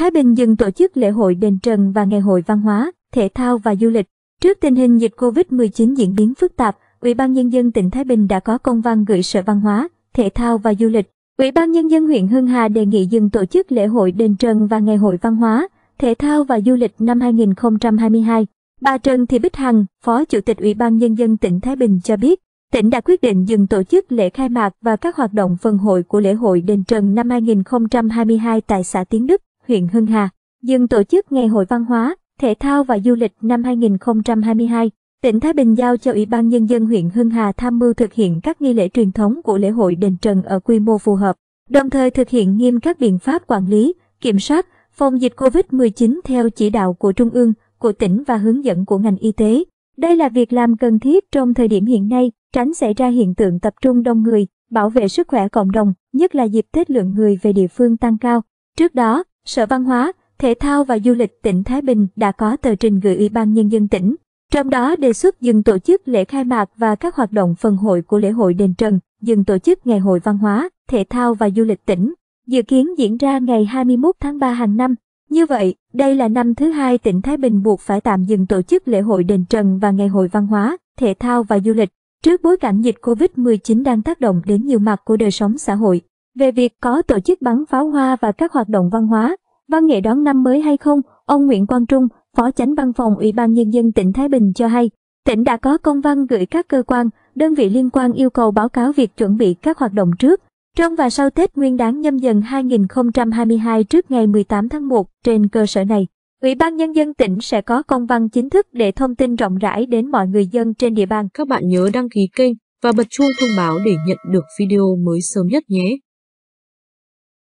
Thái Bình dừng tổ chức lễ hội đền Trần và ngày hội văn hóa, thể thao và du lịch. Trước tình hình dịch COVID-19 diễn biến phức tạp, Ủy ban Nhân dân tỉnh Thái Bình đã có công văn gửi Sở Văn hóa, Thể thao và Du lịch. Ủy ban Nhân dân huyện Hưng Hà đề nghị dừng tổ chức lễ hội đền Trần và ngày hội văn hóa, thể thao và du lịch năm 2022. Bà Trần Thị Bích Hằng, Phó Chủ tịch Ủy ban Nhân dân tỉnh Thái Bình cho biết, tỉnh đã quyết định dừng tổ chức lễ khai mạc và các hoạt động phần hội của lễ hội đền Trần năm 2022 tại xã Tiến Đức huyện Hưng Hà, dừng tổ chức Ngày hội văn hóa, thể thao và du lịch năm 2022. Tỉnh Thái Bình giao cho Ủy ban Nhân dân huyện Hưng Hà tham mưu thực hiện các nghi lễ truyền thống của lễ hội đền Trần ở quy mô phù hợp, đồng thời thực hiện nghiêm các biện pháp quản lý, kiểm soát, phòng dịch COVID-19 theo chỉ đạo của Trung ương, của tỉnh và hướng dẫn của ngành y tế. Đây là việc làm cần thiết trong thời điểm hiện nay, tránh xảy ra hiện tượng tập trung đông người, bảo vệ sức khỏe cộng đồng, nhất là dịp Tết lượng người về địa phương tăng cao. Trước đó, Sở Văn hóa, Thể thao và Du lịch tỉnh Thái Bình đã có tờ trình gửi Ủy ban Nhân dân tỉnh, trong đó đề xuất dừng tổ chức lễ khai mạc và các hoạt động phần hội của lễ hội Đền Trần, dừng tổ chức Ngày hội Văn hóa, Thể thao và Du lịch tỉnh, dự kiến diễn ra ngày 21 tháng 3 hàng năm. Như vậy, đây là năm thứ hai tỉnh Thái Bình buộc phải tạm dừng tổ chức lễ hội Đền Trần và Ngày hội Văn hóa, Thể thao và Du lịch, trước bối cảnh dịch COVID-19 đang tác động đến nhiều mặt của đời sống xã hội. Về việc có tổ chức bắn pháo hoa và các hoạt động văn hóa, văn nghệ đón năm mới hay không, ông Nguyễn Quang Trung, Phó Chánh Văn phòng Ủy ban Nhân dân tỉnh Thái Bình cho hay, tỉnh đã có công văn gửi các cơ quan, đơn vị liên quan yêu cầu báo cáo việc chuẩn bị các hoạt động trước, trong và sau Tết Nguyên đán nhâm dần 2022 trước ngày 18 tháng 1 trên cơ sở này. Ủy ban Nhân dân tỉnh sẽ có công văn chính thức để thông tin rộng rãi đến mọi người dân trên địa bàn. Các bạn nhớ đăng ký kênh và bật chuông thông báo để nhận được video mới sớm nhất nhé.